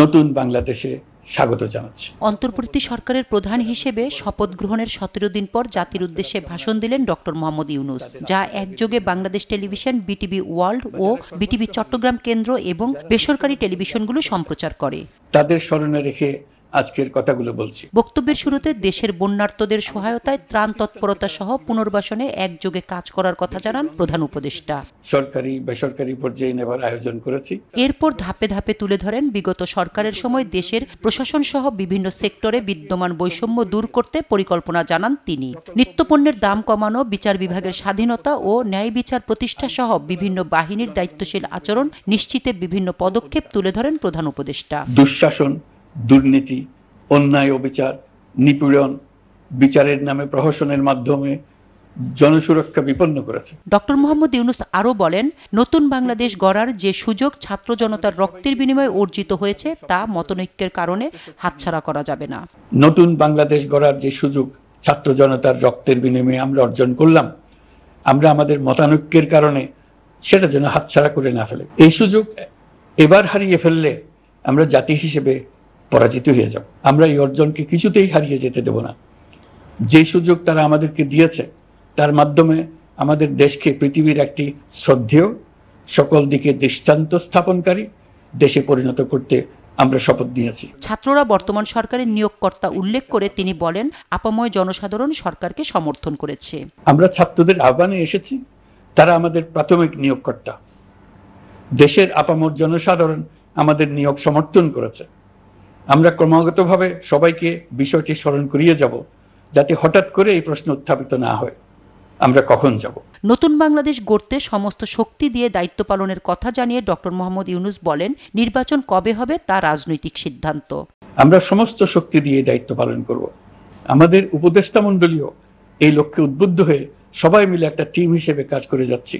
নতুন বাংলাদেশে স্বাগত জানাচ্ছি অন্তর্বর্তী সরকারের প্রধান হিসেবে শপথ গ্রহণের সতেরো দিন পর জাতির উদ্দেশ্যে ভাষণ দিলেন ডক্টর মোহাম্মদ ইউনুস যা একযোগে বাংলাদেশ টেলিভিশন বিটিভি ওয়ার্ল্ড ও বিটিভি চট্টগ্রাম কেন্দ্র এবং বেসরকারি টেলিভিশনগুলো সম্প্রচার করে তাদের স্মরণে রেখে আজকের কথাগুলো বলছি বক্তব্যের শুরুতে দেশের বন্যার্তদের সহায়তায় ত্রাণ তৎপরতা সহ পুনর্বাসনে একযোগে কাজ করার কথা জানান প্রধান উপদেষ্টা সরকারি বেসরকারি পর্যায়ে নেবার আয়োজন করেছি এরপর ধাপে ধাপে তুলে ধরেন বিগত সরকারের সময় দেশের প্রশাসন সহ বিভিন্ন সেক্টরে বিদ্যমান বৈষম্য দূর করতে পরিকল্পনা জানান তিনি নিত্যপণ্যের দাম কমানো বিচার বিভাগের স্বাধীনতা ও ন্যায় বিচার প্রতিষ্ঠা সহ বিভিন্ন বাহিনীর দায়িত্বশীল আচরণ নিশ্চিতে বিভিন্ন পদক্ষেপ তুলে ধরেন প্রধান উপদেষ্টা দুঃশাসন দুর্নীতি অন্যায় অবিচার নিপীড়ন বিচারের নামে প্রহসনের মাধ্যমে জনসুরক্ষা বিপন্ন করেছে ডক্টর মোহাম্মদ ইউনুস আরও বলেন নতুন বাংলাদেশ গড়ার যে সুযোগ ছাত্র জনতার রক্তের বিনিময়ে অর্জিত হয়েছে তা মতনৈক্যের কারণে হাতছাড়া করা যাবে না নতুন বাংলাদেশ গড়ার যে সুযোগ ছাত্র জনতার রক্তের বিনিময়ে আমরা অর্জন করলাম আমরা আমাদের মতানৈক্যের কারণে সেটা যেন হাতছাড়া করে না ফেলে এই সুযোগ এবার হারিয়ে ফেললে আমরা জাতি হিসেবে পরাজিত হয়ে যাব আমরা এই অর্জনকে কিছুতেই হারিয়ে যেতে দেব না যে সুযোগ তারা আমাদেরকে দিয়েছে তার মাধ্যমে আমাদের দেশকে পৃথিবীর একটি শ্রদ্ধেয় সকল দিকে দৃষ্টান্ত স্থাপনকারী দেশে পরিণত করতে আমরা শপথ নিয়েছি ছাত্ররা বর্তমান সরকারের নিয়োগকর্তা উল্লেখ করে তিনি বলেন আপাময় জনসাধারণ সরকারকে সমর্থন করেছে আমরা ছাত্রদের আহ্বানে এসেছি তারা আমাদের প্রাথমিক নিয়োগকর্তা দেশের আপামর জনসাধারণ আমাদের নিয়োগ সমর্থন করেছে আমরা ক্রমাগতভাবে সবাইকে বিষয়টি স্মরণ করিয়ে যাব যাতে হঠাৎ করে এই প্রশ্ন উত্থাপিত না হয় আমরা কখন যাব নতুন বাংলাদেশ গড়তে সমস্ত শক্তি দিয়ে দায়িত্ব পালনের কথা জানিয়ে ডক্টর মোহাম্মদ ইউনুস বলেন নির্বাচন কবে হবে তা রাজনৈতিক সিদ্ধান্ত আমরা সমস্ত শক্তি দিয়ে দায়িত্ব পালন করব আমাদের উপদেষ্টা মণ্ডলীয় এই লক্ষ্যে উদ্বুদ্ধ হয়ে সবাই মিলে একটা টিম হিসেবে কাজ করে যাচ্ছি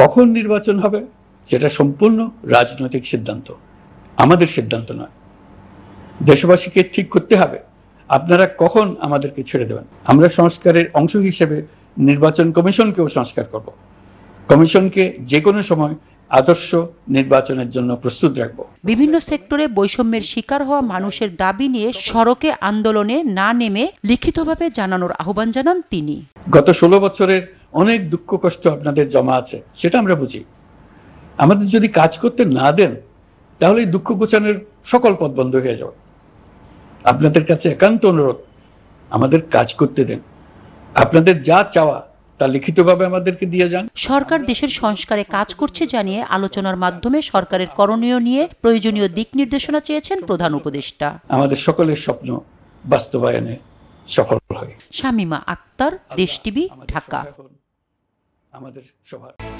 কখন নির্বাচন হবে সেটা সম্পূর্ণ রাজনৈতিক সিদ্ধান্ত আমাদের সিদ্ধান্ত নয় দেশবাসীকে ঠিক করতে হবে আপনারা কখন আমাদেরকে ছেড়ে দেবেন আমরা সংস্কারের অংশ হিসেবে নির্বাচন কমিশনকেও সংস্কার করব কমিশনকে যে কোনো সময় আদর্শ নির্বাচনের জন্য প্রস্তুত রাখব বিভিন্ন সেক্টরে বৈষম্যের শিকার হওয়া মানুষের দাবি নিয়ে সড়কে আন্দোলনে না নেমে লিখিতভাবে জানানোর আহ্বান জানান তিনি গত ষোলো বছরের অনেক দুঃখ কষ্ট আপনাদের জমা আছে সেটা আমরা বুঝি আমাদের যদি কাজ করতে না দেন তাহলে দুঃখ গোছানোর সকল পথ বন্ধ হয়ে যাবে আপনাদের কাছে একান্ত অনুরোধ আমাদের কাজ করতে দেন আপনাদের যা চাওয়া তা লিখিতভাবে আমাদেরকে দিয়ে যান সরকার দেশের সংস্কারে কাজ করছে জানিয়ে আলোচনার মাধ্যমে সরকারের করণীয় নিয়ে প্রয়োজনীয় দিক নির্দেশনা চেয়েছেন প্রধান উপদেষ্টা আমাদের সকলের স্বপ্ন বাস্তবায়নে সফল হয় শামিমা আক্তার দেশ টিভি ঢাকা আমাদের সভা